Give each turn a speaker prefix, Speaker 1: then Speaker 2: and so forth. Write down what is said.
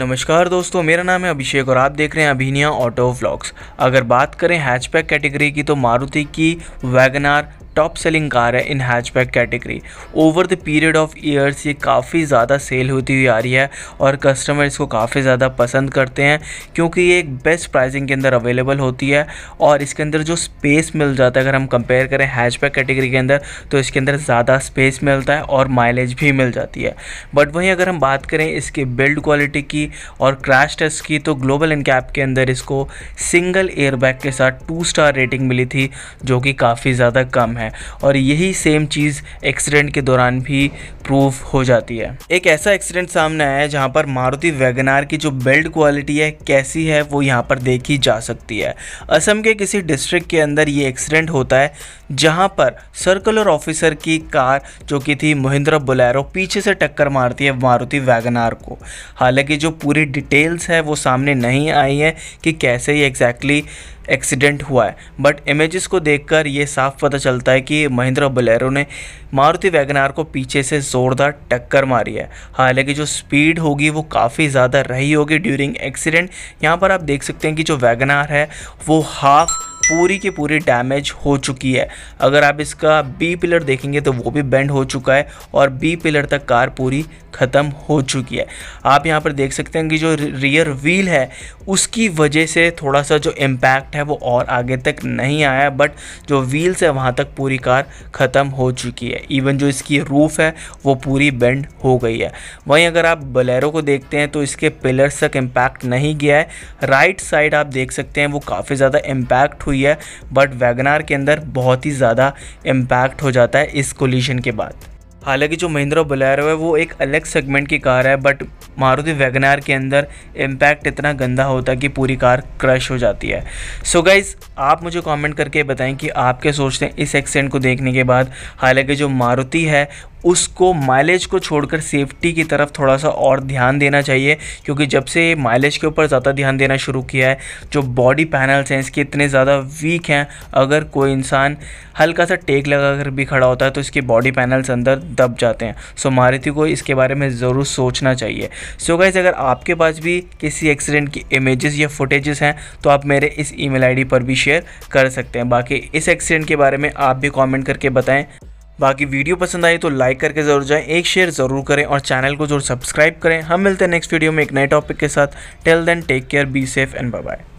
Speaker 1: नमस्कार दोस्तों मेरा नाम है अभिषेक और आप देख रहे हैं अभिनिया ऑटो व्लॉग्स अगर बात करें हैचपैक कैटेगरी की तो मारुति की वैगनार टॉप सेलिंग कार है in hatchback category over the period of years ये काफ़ी ज़्यादा सेल होती हुई आ रही है और कस्टमर इसको काफ़ी ज़्यादा पसंद करते हैं क्योंकि ये एक बेस्ट प्राइसिंग के अंदर अवेलेबल होती है और इसके अंदर जो स्पेस मिल जाता है अगर हम कंपेयर करें हैचबैक कैटेगरी के अंदर तो इसके अंदर ज़्यादा स्पेस मिलता है और माइलेज भी मिल जाती है बट वहीं अगर हम बात करें इसके बिल्ड क्वालिटी की और क्रैश टेस्ट की तो ग्लोबल इनकैप के अंदर इसको सिंगल एयरबैग के साथ टू स्टार रेटिंग मिली थी जो कि काफ़ी ज़्यादा कम है है और यही सेम चीज़ एक्सीडेंट के दौरान भी प्रूव हो जाती है एक ऐसा एक्सीडेंट सामने आया है जहाँ पर मारुति वैगनार की जो बिल्ड क्वालिटी है कैसी है वो यहाँ पर देखी जा सकती है असम के किसी डिस्ट्रिक्ट के अंदर ये एक्सीडेंट होता है जहाँ पर सर्कुलर ऑफिसर की कार जो कि थी महिंद्रा बुलैरो पीछे से टक्कर मारती है मारुति वैगनार को हालांकि जो पूरी डिटेल्स है वो सामने नहीं आई है कि कैसे ये एग्जैक्टली exactly एक्सीडेंट हुआ है बट इमेजेस को देखकर ये साफ पता चलता है कि महिंद्रा बलैरो ने मारुति वैगनार को पीछे से ज़ोरदार टक्कर मारी है हालांकि जो स्पीड होगी वो काफ़ी ज़्यादा रही होगी ड्यूरिंग एक्सीडेंट यहाँ पर आप देख सकते हैं कि जो वैगनार है वो हाफ पूरी की पूरी डैमेज हो चुकी है अगर आप इसका बी पिलर देखेंगे तो वो भी बेंड हो चुका है और बी पिलर तक कार पूरी ख़त्म हो चुकी है आप यहाँ पर देख सकते हैं कि जो रियर व्हील है उसकी वजह से थोड़ा सा जो इम्पैक्ट है वो और आगे तक नहीं आया बट जो व्हील्स है वहाँ तक पूरी कार ख़त्म हो चुकी है इवन जो इसकी रूफ़ है वो पूरी बेंड हो गई है वहीं अगर आप बलेरो को देखते हैं तो इसके पिलर्स तक इम्पैक्ट नहीं गया है राइट साइड आप देख सकते हैं वो काफ़ी ज़्यादा इम्पैक्ट हुई हुई है बट वैगनार के अंदर बहुत ही ज़्यादा इम्पैक्ट हो जाता है इस कोलिशन के बाद हालांकि जो महिंद्रा बोलेरो है वो एक अलग सेगमेंट की कार है बट मारुति वैगनार के अंदर इम्पैक्ट इतना गंदा होता है कि पूरी कार क्रश हो जाती है सो so गाइज़ आप मुझे कमेंट करके बताएं कि आप क्या सोचते हैं इस एक्सीडेंट को देखने के बाद हालांकि जो मारुति है उसको माइलेज को छोड़कर सेफ्टी की तरफ थोड़ा सा और ध्यान देना चाहिए क्योंकि जब से माइलेज के ऊपर ज़्यादा ध्यान देना शुरू किया है जो बॉडी पैनल्स हैं इसके इतने ज़्यादा वीक हैं अगर कोई इंसान हल्का सा टेक लगा कर भी खड़ा होता है तो इसके बॉडी पैनल्स अंदर दब जाते हैं सो मारुति को इसके बारे में ज़रूर सोचना चाहिए सो so गाइज अगर आपके पास भी किसी एक्सीडेंट की इमेजेस या फुटेजेस हैं तो आप मेरे इस ईमेल आईडी पर भी शेयर कर सकते हैं बाकी इस एक्सीडेंट के बारे में आप भी कमेंट करके बताएं बाकी वीडियो पसंद आई तो लाइक करके ज़रूर जाए एक शेयर ज़रूर करें और चैनल को जरूर सब्सक्राइब करें हम मिलते हैं नेक्स्ट वीडियो में एक नए टॉपिक के साथ till then take care be safe and bye